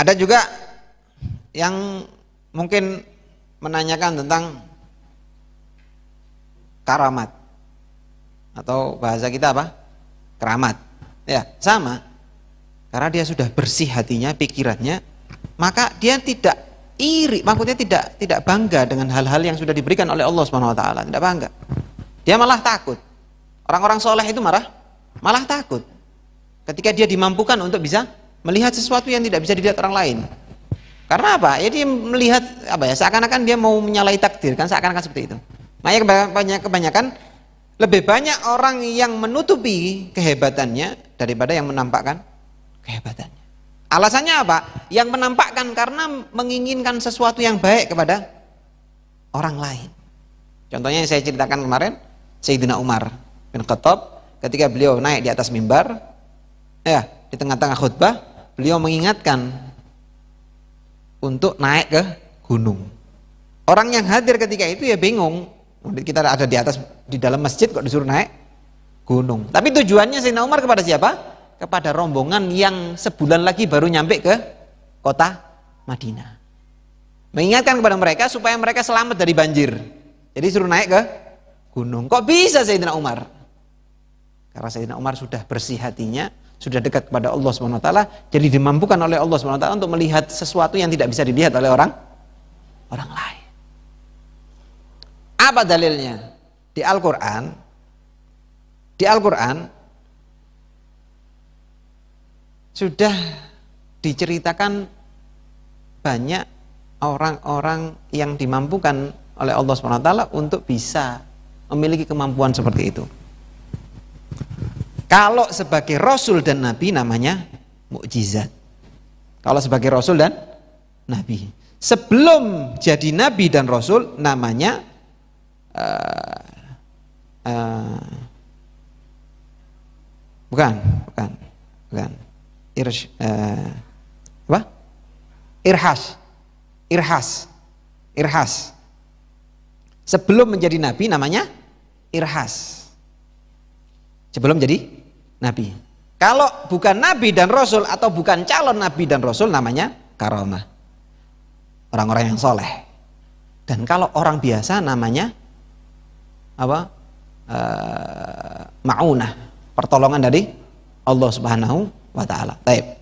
Ada juga yang mungkin menanyakan tentang karamat atau bahasa kita apa? keramat. Ya, sama. Karena dia sudah bersih hatinya, pikirannya, maka dia tidak iri, maksudnya tidak tidak bangga dengan hal-hal yang sudah diberikan oleh Allah Subhanahu wa taala, tidak bangga. Dia malah takut. Orang-orang soleh itu marah, malah takut. Ketika dia dimampukan untuk bisa melihat sesuatu yang tidak bisa dilihat orang lain. Karena apa? Ya dia melihat apa ya? Seakan-akan dia mau menyalahi takdir kan seakan-akan seperti itu. Makanya kebanyakan, kebanyakan lebih banyak orang yang menutupi kehebatannya daripada yang menampakkan kehebatannya. Alasannya apa? Yang menampakkan karena menginginkan sesuatu yang baik kepada orang lain. Contohnya yang saya ceritakan kemarin, Sayyidina Umar bin Khattab ketika beliau naik di atas mimbar, ya, di tengah-tengah khutbah, beliau mengingatkan untuk naik ke gunung. Orang yang hadir ketika itu ya bingung. Kita ada di atas di dalam masjid kok disuruh naik gunung. Tapi tujuannya Sayyidina Umar kepada siapa? Kepada rombongan yang sebulan lagi baru nyampe ke kota Madinah. Mengingatkan kepada mereka supaya mereka selamat dari banjir. Jadi suruh naik ke gunung. Kok bisa Sayyidina Umar? Karena Sayyidina Umar sudah bersih hatinya, sudah dekat kepada Allah Subhanahu wa taala, jadi dimampukan oleh Allah Subhanahu wa taala untuk melihat sesuatu yang tidak bisa dilihat oleh orang orang lain. Apa dalilnya? Di Al-Qur'an di Al-Qur'an sudah diceritakan banyak orang-orang yang dimampukan oleh Allah Subhanahu wa taala untuk bisa memiliki kemampuan seperti itu. Kalau sebagai rasul dan nabi namanya mukjizat. Kalau sebagai rasul dan nabi. Sebelum jadi nabi dan rasul namanya uh, uh, bukan, bukan, bukan. Irsh, uh, apa? Irhas. Irhas. Irhas. Sebelum menjadi nabi namanya irhas sebelum jadi nabi. Kalau bukan nabi dan rasul atau bukan calon nabi dan rasul namanya karomah. Orang-orang yang soleh. Dan kalau orang biasa namanya apa? Eh, maunah, pertolongan dari Allah Subhanahu wa taala. Baik.